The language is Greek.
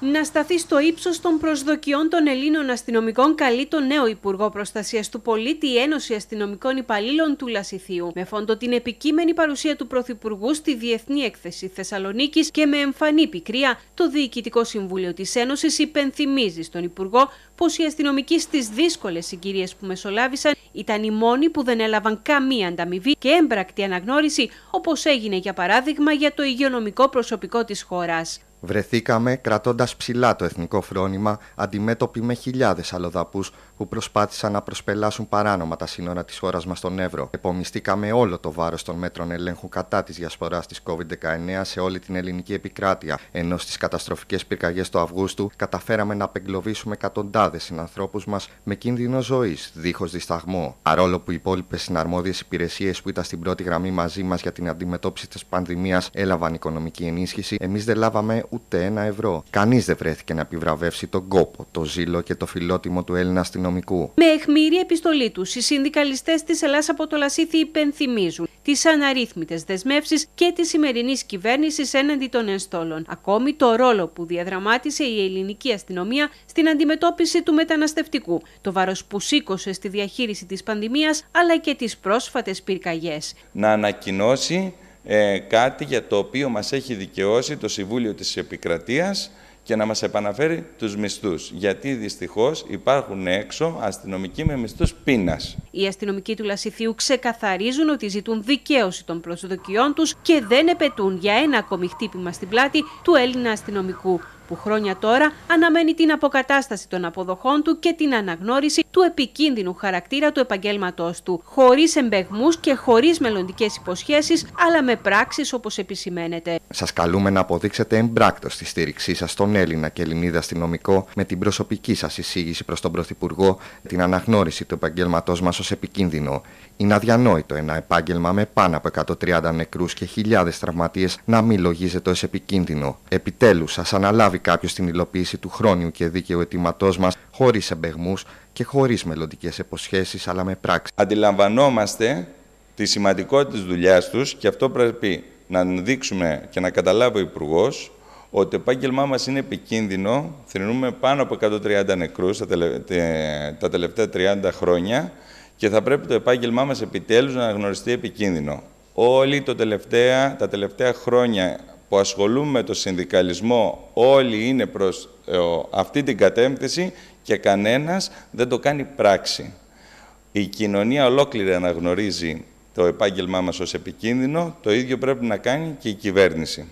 να σταθεί στο ύψος των προσδοκιών των Ελλήνων αστυνομικών καλεί τον νέο Υπουργό Προστασίας του Πολίτη η Ένωση Αστυνομικών Υπαλλήλων του Λασιθίου. Με φόντο την επικείμενη παρουσία του Πρωθυπουργού στη Διεθνή Έκθεση Θεσσαλονίκης και με εμφανή πικρία, το Διοικητικό Συμβούλιο της Ένωσης υπενθυμίζει στον Υπουργό πως οι αστυνομικοί στις δύσκολες συγκυρίες που μεσολάβησαν ήταν οι μόνοι που δεν έλαβαν καμία ανταμοιβή και έμπρακτη αναγνώριση όπως έγινε για παράδειγμα για το υγειονομικό προσωπικό της χώρας. Βρεθήκαμε κρατώντας ψηλά το εθνικό φρόνημα, αντιμέτωποι με χιλιάδες αλλοδαπούς που προσπάθησαν να προσπελάσουν παράνομα τα σύνορα της χώρας μας στον Εύρο. Επομιστήκαμε όλο το βάρος των μέτρων ελέγχου κατά της διασποράς της COVID-19 σε όλη την ελληνική επικράτεια, ενώ στις καταστροφικές πυρκαγιές του Αυγούστου καταφέραμε να απεγκλωβίσουμε εκατοντάδες συνανθρώπους μας με κίνδυνο ζωής, δίχως δισταγμό. Παρόλο που οι υπόλοιπες συναρμόδιες υπηρεσίες που ήταν στην πρώτη γραμμή μαζί μας για την αντιμετώπιση της πανδημίας έλαβαν οικονομική ενίσχυση, εμείς δεν λάβαμε ούτε ένα ευρώ. Κανείς δεν βρέθηκε να επιβραβεύσει τον κόπο, το ζήλο και το φιλότιμο του Έλληνα αστυνομικού. Με αιχμήρη επιστολή τους, οι συνδικαλιστές της Ελλάδας από το Λασίθι υπενθυμίζουν τις αναρρύθμιτες δεσμεύσεις και της σημερινής κυβέρνησης έναντι των ενστόλων. Ακόμη το ρόλο που διαδραμάτισε η ελληνική αστυνομία στην αντιμετώπιση του μεταναστευτικού, το βάρος που σήκωσε στη διαχείριση της πανδημίας αλλά και τις πρόσφατες πυρκαγιές. Να ανακοινώσει ε, κάτι για το οποίο μας έχει δικαιώσει το Συμβούλιο της Επικρατείας και να μας επαναφέρει τους μισθούς. Γιατί δυστυχώς υπάρχουν έξω αστυνομικοί με μισθούς πείνας. Οι αστυνομικοί του Λασιθίου ξεκαθαρίζουν ότι ζητούν δικαίωση των προσδοκιών τους και δεν επαιτούν για ένα ακόμη χτύπημα στην πλάτη του Έλληνα αστυνομικού που χρόνια τώρα αναμένει την αποκατάσταση των αποδοχών του και την αναγνώριση του επικίνδυνου χαρακτήρα του επαγγέλματός του, χωρίς εμπεγμούς και χωρίς μελλοντικές υποσχέσεις, αλλά με πράξεις όπως επισημαίνεται. Σας καλούμε να αποδείξετε εμπράκτος τη στήριξή σας στον Έλληνα και Ελληνίδα αστυνομικό με την προσωπική σας εισήγηση προς τον Πρωθυπουργό, την αναγνώριση του επαγγέλματός μας ως επικίνδυνο. Είναι αδιανόητο ένα επάγγελμα με πάνω από 130 νεκρούς και χιλιάδες τραυματίες να μην λογίζεται ως επικίνδυνο. Επιτέλους, σας αναλάβει κάποιος στην υλοποίηση του χρόνιου και δίκαιου αιτήματό μας, χωρίς εμπεγμούς και χωρίς μελλοντικές υποσχέσεις, αλλά με πράξη. Αντιλαμβανόμαστε τη σημαντικότητα τη δουλειάς τους και αυτό πρέπει να δείξουμε και να καταλάβει ο Υπουργός ότι το επάγγελμά μας είναι επικίνδυνο. Θρυνούμε πάνω από 130 νεκρούς τα, τελευταία 30 χρόνια και θα πρέπει το επάγγελμά μας επιτέλους να αναγνωριστεί επικίνδυνο. Όλοι τα τελευταία χρόνια που ασχολούμαι με το συνδικαλισμό όλοι είναι προς ε, αυτή την κατεύθυνση και κανένας δεν το κάνει πράξη. Η κοινωνία ολόκληρη αναγνωρίζει το επάγγελμά μας ως επικίνδυνο, το ίδιο πρέπει να κάνει και η κυβέρνηση.